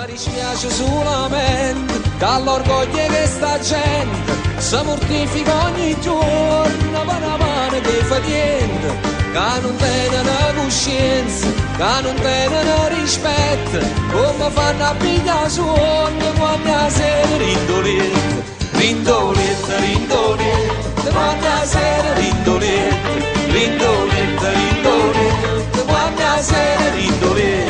Ma dispiace solamente dall'orgoglio che sta gente si mortifica ogni giorno per una mano che fa niente, che non la coscienza, che non tengono rispetto, come fanno a pigliare sonno quando sera rindolette, rindolette, rindolette, quando a sera rindolette, rindolette, rindolette, quando a sera rindolette.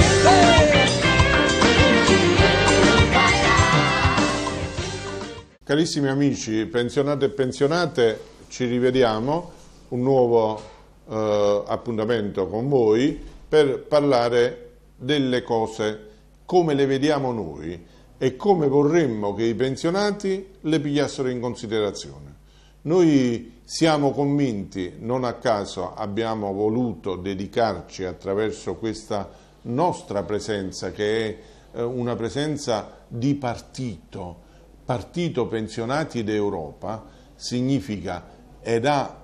Carissimi amici, pensionate e pensionate, ci rivediamo, un nuovo eh, appuntamento con voi per parlare delle cose come le vediamo noi e come vorremmo che i pensionati le pigliassero in considerazione. Noi siamo convinti, non a caso abbiamo voluto dedicarci attraverso questa nostra presenza che è eh, una presenza di partito, partito pensionati d'Europa significa ed ha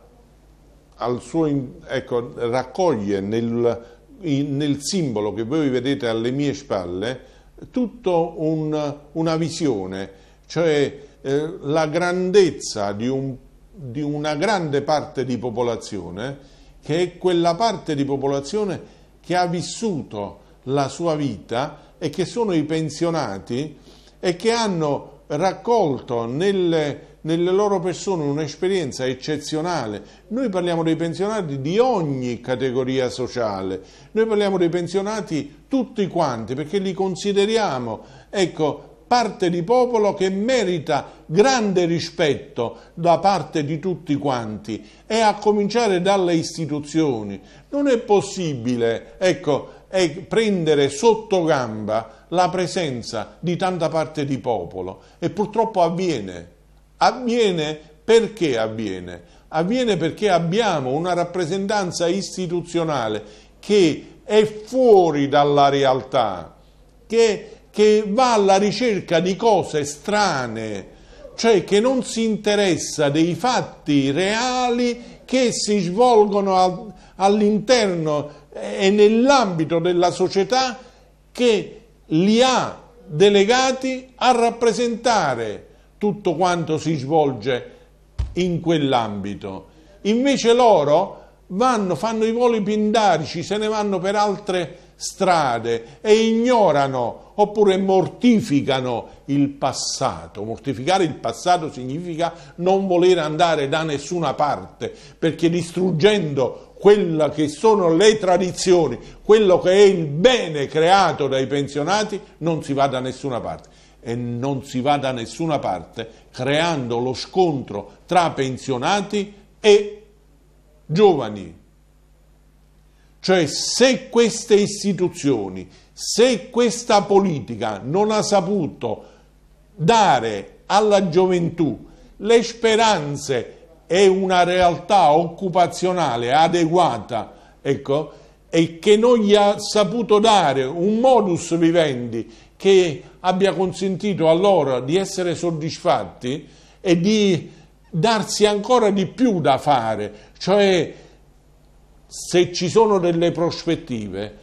al suo, ecco, raccoglie nel, nel simbolo che voi vedete alle mie spalle tutta un, una visione, cioè eh, la grandezza di, un, di, una grande parte di popolazione che è quella parte di popolazione che ha vissuto la sua vita e che sono i pensionati e che hanno raccolto nel, nelle loro persone un'esperienza eccezionale. Noi parliamo dei pensionati di ogni categoria sociale, noi parliamo dei pensionati tutti quanti perché li consideriamo, ecco, parte di popolo che merita grande rispetto da parte di tutti quanti e a cominciare dalle istituzioni. Non è possibile, ecco, è prendere sotto gamba la presenza di tanta parte di popolo e purtroppo avviene. Avviene perché avviene? Avviene perché abbiamo una rappresentanza istituzionale che è fuori dalla realtà, che, che va alla ricerca di cose strane, cioè che non si interessa dei fatti reali che si svolgono all'interno è nell'ambito della società che li ha delegati a rappresentare tutto quanto si svolge in quell'ambito. Invece loro vanno, fanno i voli pindarici, se ne vanno per altre strade e ignorano oppure mortificano il passato. Mortificare il passato significa non voler andare da nessuna parte, perché distruggendo quella che sono le tradizioni, quello che è il bene creato dai pensionati, non si va da nessuna parte. E non si va da nessuna parte creando lo scontro tra pensionati e giovani. Cioè se queste istituzioni, se questa politica non ha saputo dare alla gioventù le speranze è una realtà occupazionale adeguata ecco, e che non gli ha saputo dare un modus vivendi che abbia consentito a loro di essere soddisfatti e di darsi ancora di più da fare, cioè se ci sono delle prospettive,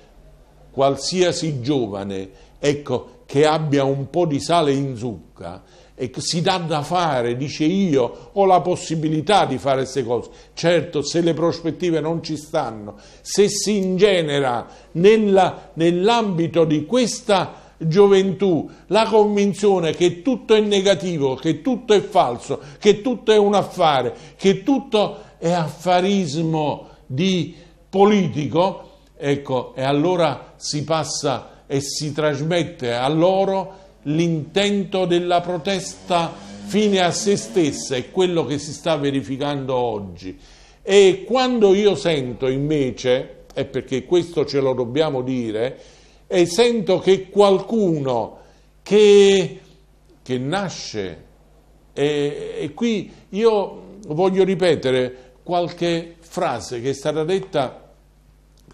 qualsiasi giovane ecco, che abbia un po' di sale in zucca e si dà da fare, dice io ho la possibilità di fare queste cose. Certo, se le prospettive non ci stanno, se si ingenera nell'ambito di questa gioventù la convinzione che tutto è negativo, che tutto è falso, che tutto è un affare, che tutto è affarismo di politico, ecco, e allora si passa e si trasmette a loro l'intento della protesta fine a se stessa è quello che si sta verificando oggi. E quando io sento invece, è perché questo ce lo dobbiamo dire, e sento che qualcuno che, che nasce, e, e qui io voglio ripetere qualche frase che è stata detta,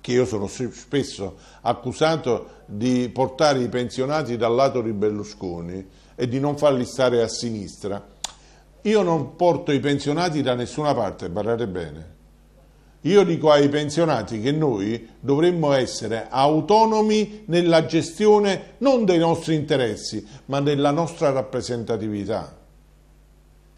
che io sono spesso accusato di portare i pensionati dal lato di Berlusconi e di non farli stare a sinistra. Io non porto i pensionati da nessuna parte, guardate bene. Io dico ai pensionati che noi dovremmo essere autonomi nella gestione non dei nostri interessi, ma della nostra rappresentatività.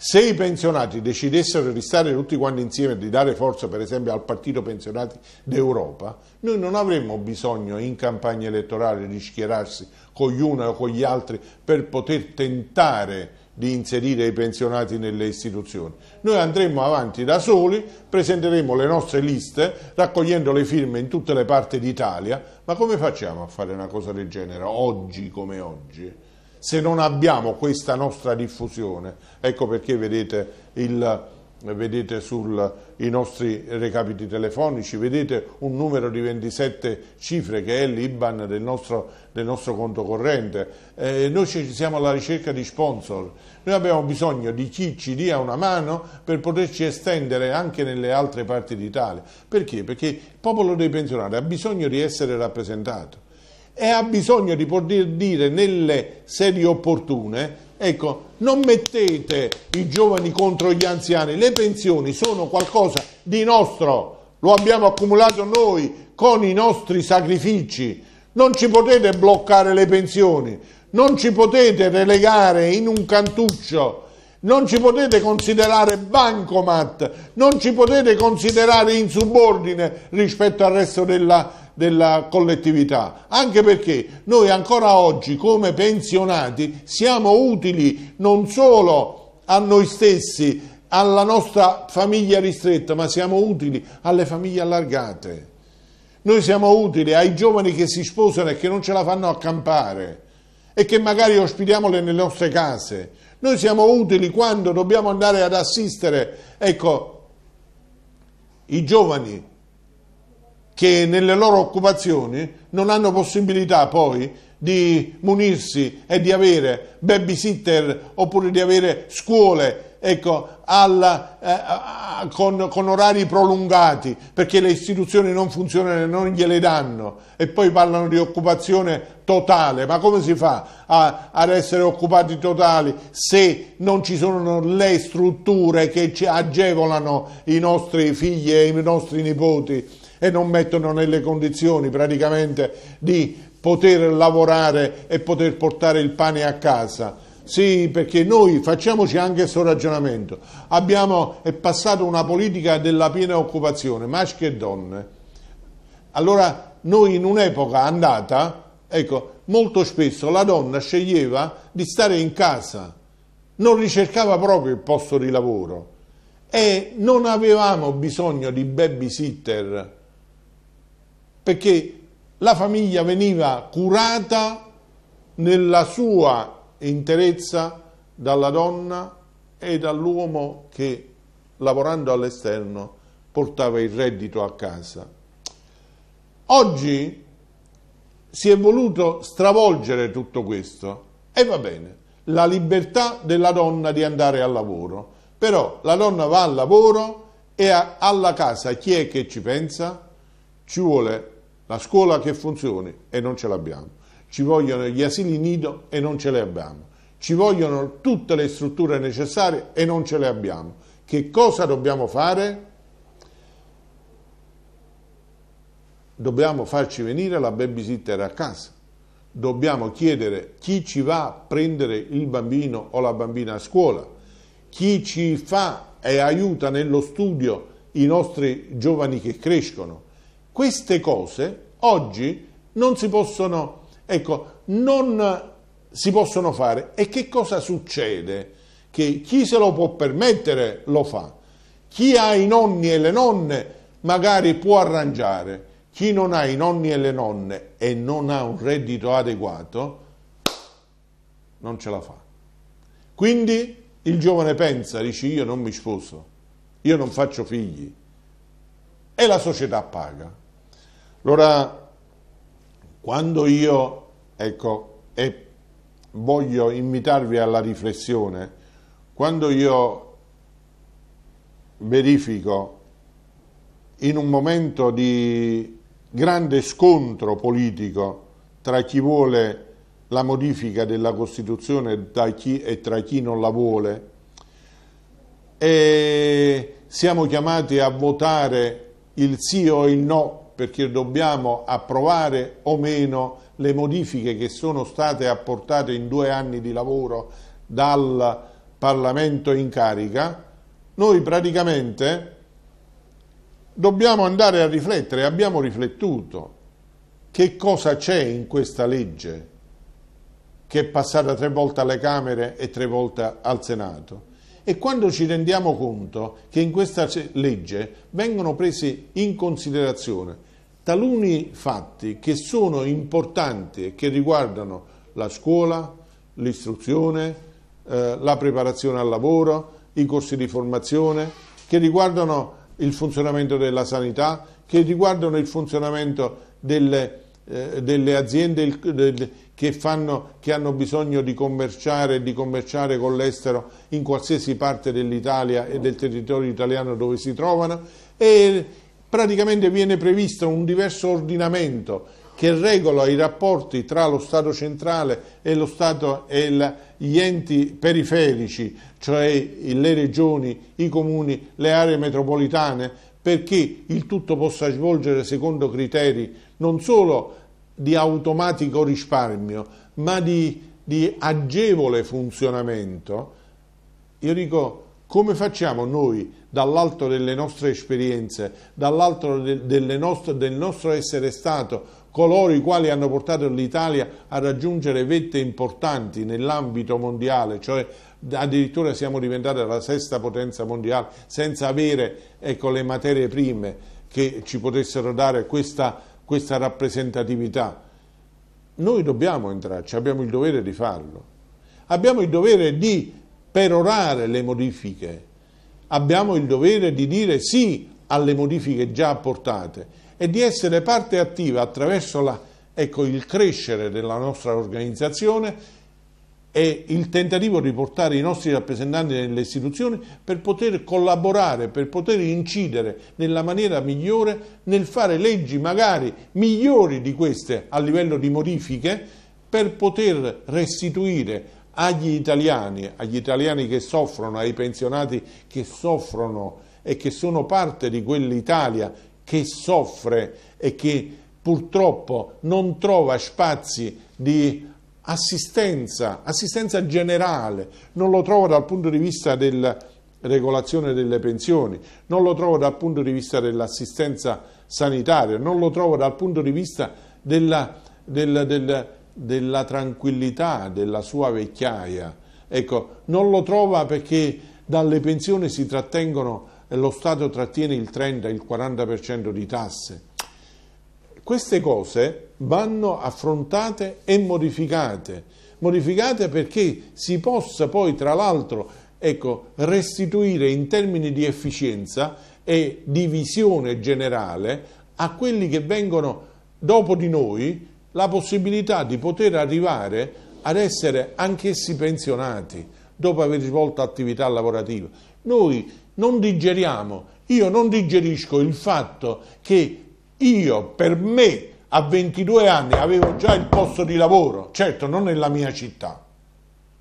Se i pensionati decidessero di stare tutti quanti insieme e di dare forza per esempio al Partito Pensionati d'Europa, noi non avremmo bisogno in campagna elettorale di schierarsi con gli uni o con gli altri per poter tentare di inserire i pensionati nelle istituzioni. Noi andremo avanti da soli, presenteremo le nostre liste, raccogliendo le firme in tutte le parti d'Italia, ma come facciamo a fare una cosa del genere oggi come oggi? se non abbiamo questa nostra diffusione, ecco perché vedete, il, vedete sul, i nostri recapiti telefonici, vedete un numero di 27 cifre che è l'Iban del nostro, del nostro conto corrente, eh, noi ci siamo alla ricerca di sponsor, noi abbiamo bisogno di chi ci dia una mano per poterci estendere anche nelle altre parti d'Italia, perché? Perché il popolo dei pensionati ha bisogno di essere rappresentato e ha bisogno di poter dire nelle sedi opportune ecco, non mettete i giovani contro gli anziani, le pensioni sono qualcosa di nostro, lo abbiamo accumulato noi con i nostri sacrifici, non ci potete bloccare le pensioni, non ci potete relegare in un cantuccio non ci potete considerare bancomat, non ci potete considerare in subordine rispetto al resto della, della collettività, anche perché noi ancora oggi come pensionati siamo utili non solo a noi stessi, alla nostra famiglia ristretta, ma siamo utili alle famiglie allargate. Noi siamo utili ai giovani che si sposano e che non ce la fanno a campare e che magari ospitiamole nelle nostre case noi siamo utili quando dobbiamo andare ad assistere, ecco, i giovani che nelle loro occupazioni non hanno possibilità poi di munirsi e di avere babysitter oppure di avere scuole ecco, alla, eh, con, con, orari prolungati perché le istituzioni non funzionano e non gliele danno e poi parlano di occupazione totale, ma come si fa a, ad essere occupati totali se non ci sono le strutture che agevolano i nostri figli e i nostri nipoti e non mettono nelle condizioni praticamente di poter lavorare e poter portare il pane a casa? Sì, perché noi facciamoci anche questo ragionamento. Abbiamo, è passata una politica della piena occupazione, maschi e donne. Allora, noi in un'epoca andata, ecco, molto spesso la donna sceglieva di stare in casa, non ricercava proprio il posto di lavoro e non avevamo bisogno di babysitter perché la famiglia veniva curata nella sua interezza dalla donna e dall'uomo che lavorando all'esterno portava il reddito a casa. Oggi si è voluto stravolgere tutto questo e va bene, la libertà della donna di andare al lavoro, però la donna va al lavoro e alla casa chi è che ci pensa? Ci vuole la scuola che funzioni e non ce l'abbiamo ci vogliono gli asili nido e non ce li abbiamo, ci vogliono tutte le strutture necessarie e non ce le abbiamo. Che cosa dobbiamo fare? Dobbiamo farci venire la babysitter a casa, dobbiamo chiedere chi ci va a prendere il bambino o la bambina a scuola, chi ci fa e aiuta nello studio i nostri giovani che crescono. Queste cose oggi non si possono Ecco, non si possono fare. E che cosa succede? Che chi se lo può permettere lo fa. Chi ha i nonni e le nonne magari può arrangiare. Chi non ha i nonni e le nonne e non ha un reddito adeguato non ce la fa. Quindi il giovane pensa, dice io non mi sposo, io non faccio figli e la società paga. Allora, quando io Ecco, e voglio invitarvi alla riflessione. Quando io verifico in un momento di grande scontro politico tra chi vuole la modifica della Costituzione chi, e tra chi non la vuole, e siamo chiamati a votare il sì o il no perché dobbiamo approvare o meno le modifiche che sono state apportate in due anni di lavoro dal Parlamento in carica, noi praticamente dobbiamo andare a riflettere, abbiamo riflettuto, che cosa c'è in questa legge che è passata tre volte alle Camere e tre volte al Senato. E quando ci rendiamo conto che in questa legge vengono presi in considerazione taluni fatti che sono importanti e che riguardano la scuola, l'istruzione, eh, la preparazione al lavoro, i corsi di formazione, che riguardano il funzionamento della sanità, che riguardano il funzionamento delle, eh, delle aziende il, del, che, fanno, che, hanno bisogno di commerciare e di commerciare con l'estero in qualsiasi parte dell'Italia e del territorio italiano dove si trovano e praticamente viene previsto un diverso ordinamento che regola i rapporti tra lo Stato centrale e, lo Stato e gli enti periferici, cioè le regioni, i comuni, le aree metropolitane, perché il tutto possa svolgere secondo criteri non solo di automatico risparmio, ma di, di agevole funzionamento. Io dico, come facciamo noi, dall'alto delle nostre esperienze, dall'alto del nostro essere stato coloro i quali hanno portato l'Italia a raggiungere vette importanti nell'ambito mondiale, cioè addirittura siamo diventati la sesta potenza mondiale senza avere ecco, le materie prime che ci potessero dare questa, questa rappresentatività. Noi dobbiamo entrarci, abbiamo il dovere di farlo. Abbiamo il dovere di per orare le modifiche. Abbiamo il dovere di dire sì alle modifiche già apportate e di essere parte attiva attraverso la, ecco, il crescere della nostra organizzazione e il tentativo di portare i nostri rappresentanti nelle istituzioni per poter collaborare, per poter incidere nella maniera migliore nel fare leggi magari migliori di queste a livello di modifiche per poter restituire agli italiani, agli italiani che soffrono, ai pensionati che soffrono e che sono parte di quell'Italia che soffre e che purtroppo non trova spazi di assistenza, assistenza generale, non lo trova dal punto di vista della regolazione delle pensioni, non lo trova dal punto di vista dell'assistenza sanitaria, non lo trova dal punto di vista della, della, della della tranquillità della sua vecchiaia. Ecco, non lo trova perché dalle pensioni si trattengono, lo Stato trattiene il 30, il 40% di tasse. Queste cose vanno affrontate e modificate, modificate perché si possa poi tra l'altro ecco, restituire in termini di efficienza e di visione generale a quelli che vengono dopo di noi la possibilità di poter arrivare ad essere anch'essi pensionati dopo aver svolto attività lavorativa. Noi non digeriamo, io non digerisco il fatto che io per me a 22 anni avevo già il posto di lavoro, certo non nella mia città,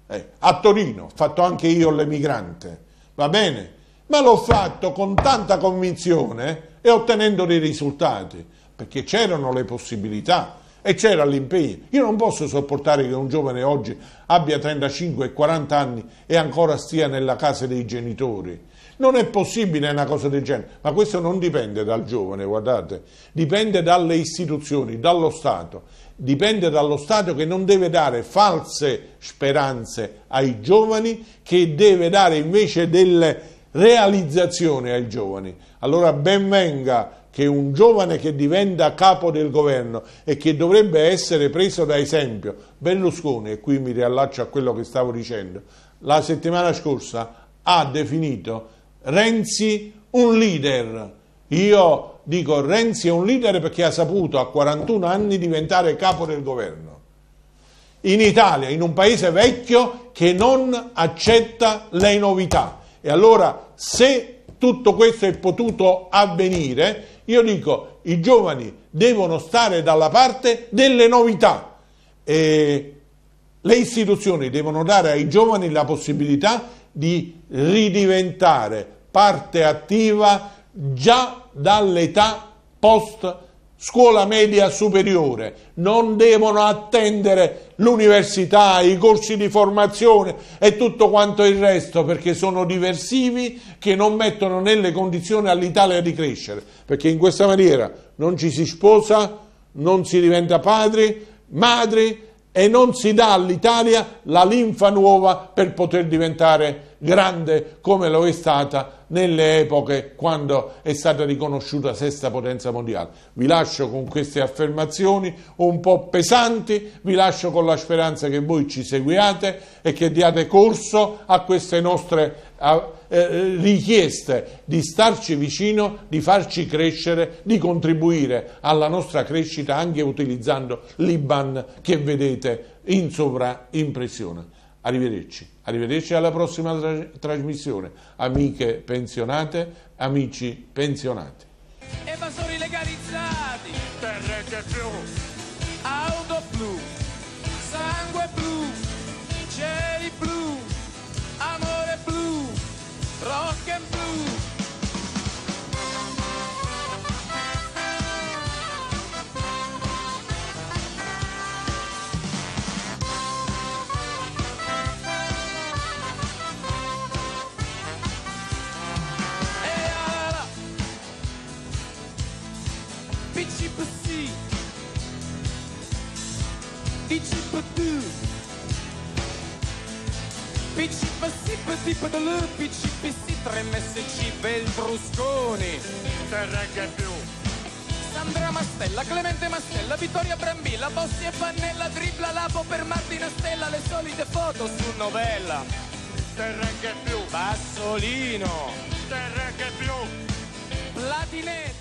eh, a Torino, ho fatto anche io l'emigrante, va bene? Ma l'ho fatto con tanta convinzione e ottenendo dei risultati, perché c'erano le possibilità e c'era l'impegno. Io non posso sopportare che un giovane oggi abbia 35 e 40 anni e ancora stia nella casa dei genitori. Non è possibile una cosa del genere, ma questo non dipende dal giovane, guardate, dipende dalle istituzioni, dallo Stato, dipende dallo Stato che non deve dare false speranze ai giovani, che deve dare invece delle realizzazioni ai giovani. Allora ben venga che un giovane che diventa capo del governo e che dovrebbe essere preso da esempio, Berlusconi, e qui mi riallaccio a quello che stavo dicendo, la settimana scorsa ha definito Renzi un leader. Io dico Renzi è un leader perché ha saputo a 41 anni diventare capo del governo. In Italia, in un paese vecchio che non accetta le novità. E allora se tutto questo è potuto avvenire io dico, i giovani devono stare dalla parte delle novità e le istituzioni devono dare ai giovani la possibilità di ridiventare parte attiva già dall'età post scuola media superiore. Non devono attendere l'università, i corsi di formazione e tutto quanto il resto perché sono diversivi che non mettono nelle condizioni all'Italia di crescere perché in questa maniera non ci si sposa, non si diventa padri, madri e non si dà all'Italia la linfa nuova per poter diventare grande come lo è stata nelle epoche quando è stata riconosciuta sesta potenza mondiale. Vi lascio con queste affermazioni un po' pesanti, vi lascio con la speranza che voi ci seguiate e che diate corso a queste nostre eh, richieste di starci vicino, di farci crescere, di contribuire alla nostra crescita anche utilizzando l'IBAN che vedete in sovraimpressione. Arrivederci. Arrivederci alla prossima tra trasmissione, amiche pensionate, amici pensionati. Evasori legalizzati, terrete blu, auto blu, sangue blu. sympathie Petit peu peu Pici passi pati padalù Pici pissi tre MSC bel Brusconi Tarraga più Sandra Mastella, Clemente Mastella, Vittoria Brambilla, Bossi e Pannella, Dribla Lapo per Martina Stella, le solite foto su novella. Terra che più. Bassolino. Terra che più. Platinetto.